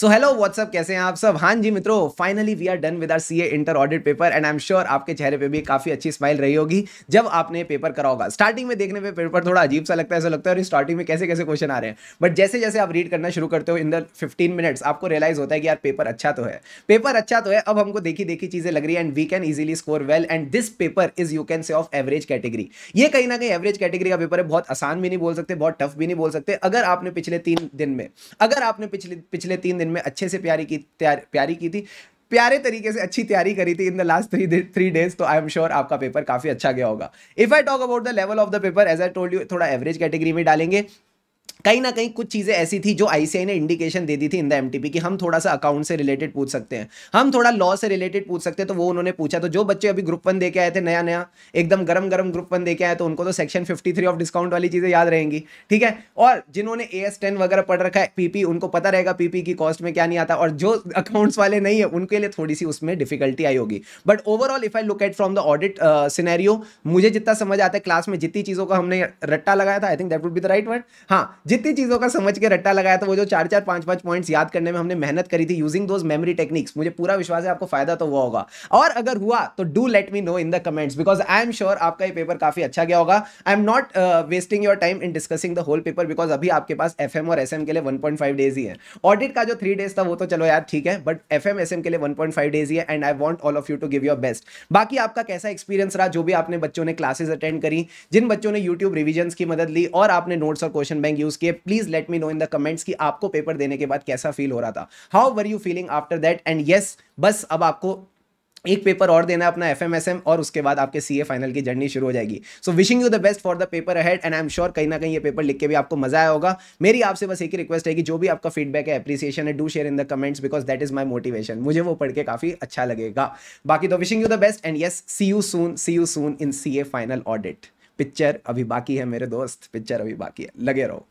so hello what's up कैसे हैं आप सब हाँ जी मित्रों finally we are done with our CA inter audit paper and I am sure आपके चेहरे पे भी काफी अच्छी स्माइल रही होगी जब आपने पेपर करा होगा स्टार्टिंग में देखने में पे पेपर थोड़ा अजीब सा लगता है ऐसा लगता है और स्टार्टिंग में कैसे कैसे क्वेश्चन आ रहे हैं बट जैसे जैसे आप रीड करना शुरू करते हो इन द फिफ्टीन मिनट्स आपको रियलाइज होता है कि यार पेपर अच्छा तो है पेपर अच्छा तो है अब हमको देखी देखी चीजें लग रही है and we can easily score well and this paper is you can say of average category ये कहीं ना कहीं एवरेज कैटेगरी का पेपर है बहुत आसान भी नहीं बोल सकते बहुत टफ भी नहीं बोल सकते अगर आपने पिछले तीन दिन में अगर आपने पिछले पिछले तीन दिन दिन में अच्छे से प्यारी की प्यारी की थी प्यारे तरीके से अच्छी तैयारी करी थी in the last three three days तो आई एम श्योर आपका पेपर काफी अच्छा गया होगा if I talk about the level of the paper as I told you थोड़ा एवरेज कैटेगरी में डालेंगे कहीं ना कहीं कुछ चीज़ें ऐसी थी जो आईसीआई ने इंडिकेशन दे दी थी इन द एमटीपी कि हम थोड़ा सा अकाउंट से रिलेटेड पूछ सकते हैं हम थोड़ा लॉ से रिलेटेड पूछ सकते हैं तो वो उन्होंने पूछा तो जो बच्चे अभी ग्रुप वन देके आए थे नया नया एकदम गरम गरम ग्रुप वन देके आए तो उनको तो सेक्शन फिफ्टी ऑफ डिस्काउंट वाली चीज़ें याद रहेंगी ठीक है और जिन्होंने ए एस वगैरह पढ़ रखा है पीपी उनको पता रहेगा पीपी की कॉस्ट में क्या नहीं आता और जो अकाउंट्स वाले नहीं है उनके लिए थोड़ी सी उसमें डिफिकल्टी आई होगी but overall if I look at from the audit scenario मुझे जितना समझ आता है क्लास में जितनी चीज़ों का हमने रट्टा लगाया था I think that would be the right word हाँ जितनी चीज़ों का समझ के रट्टा लगाया था वो जो चार चार पांच पांच पॉइंट्स याद करने में हमने मेहनत करी थी यूजिंग दोज मेमोरी टेक्निक्स मुझे पूरा विश्वास है आपको फायदा तो हुआ होगा और अगर हुआ तो do let me know in the comments because I am sure आपका ये पेपर काफ़ी अच्छा गया होगा I am not wasting your time in discussing the whole paper because अभी आपके पास एफ और एस के लिए वन डेज ही है ऑडिट का जो थ्री डेज था वो तो चलो यार ठीक है बट एफ एम के लिए वन डेज ही है and I want all of you to give your best बाकी आपका कैसा एक्सपीरियंस रहा जो भी आपने बच्चों ने क्लासेस अटेंड करी जिन बच्चों ने यूट्यूब रिविजन की मदद ली और आपने नोट्स और क्वेश्चन बैंक यूज किए please let me know in the comments कि आपको पेपर देने के बाद कैसा फील हो रहा था how were you feeling after that and yes बस अब आपको एक पेपर और देना अपना एफ और उसके बाद आपके सी फाइनल की जर्नी शुरू हो जाएगी so wishing you the best for the paper ahead and I am sure कहीं ना कहीं ये पेपर लिख के भी आपको मजा आया होगा मेरी आपसे बस एक ही रिक्वेस्ट है कि जो भी आपका फीडबैक है अप्रिसिएशन है do share in the comments because that is my motivation मुझे वो पढ़ के काफी अच्छा लगेगा बाकी तो wishing you the best and yes see you soon see you soon in C final audit picture अभी बाकी है मेरे दोस्त पिक्चर अभी बाकी है लगे रहो